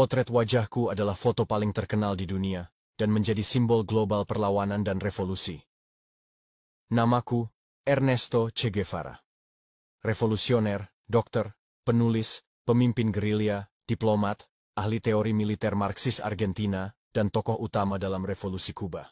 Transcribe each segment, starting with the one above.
Potret wajahku adalah foto paling terkenal di dunia dan menjadi simbol global perlawanan dan revolusi. Namaku Ernesto Che Guevara. Revolusioner, dokter, penulis, pemimpin gerilya, diplomat, ahli teori militer Marxis Argentina, dan tokoh utama dalam revolusi Kuba.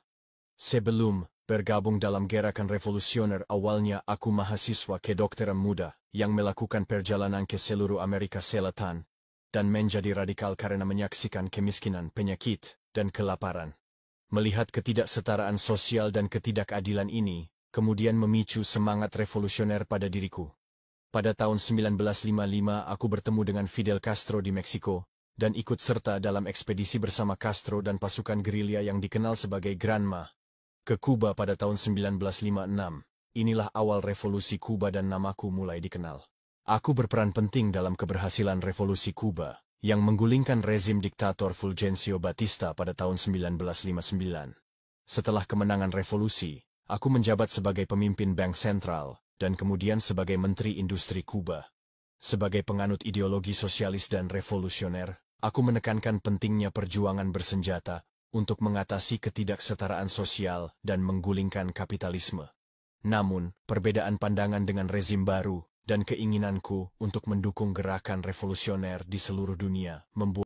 Sebelum bergabung dalam gerakan revolusioner awalnya aku mahasiswa kedokteran muda yang melakukan perjalanan ke seluruh Amerika Selatan dan menjadi radikal karena menyaksikan kemiskinan, penyakit, dan kelaparan. Melihat ketidaksetaraan sosial dan ketidakadilan ini, kemudian memicu semangat revolusioner pada diriku. Pada tahun 1955 aku bertemu dengan Fidel Castro di Meksiko, dan ikut serta dalam ekspedisi bersama Castro dan pasukan gerilya yang dikenal sebagai Granma. Ke Kuba pada tahun 1956, inilah awal revolusi Kuba dan namaku mulai dikenal. Aku berperan penting dalam keberhasilan revolusi Kuba, yang menggulingkan rezim diktator Fulgencio Batista pada tahun 1959. Setelah kemenangan revolusi, aku menjabat sebagai pemimpin bank sentral, dan kemudian sebagai Menteri Industri Kuba. Sebagai penganut ideologi sosialis dan revolusioner, aku menekankan pentingnya perjuangan bersenjata untuk mengatasi ketidaksetaraan sosial dan menggulingkan kapitalisme. Namun, perbedaan pandangan dengan rezim baru dan keinginanku untuk mendukung gerakan revolusioner di seluruh dunia membuat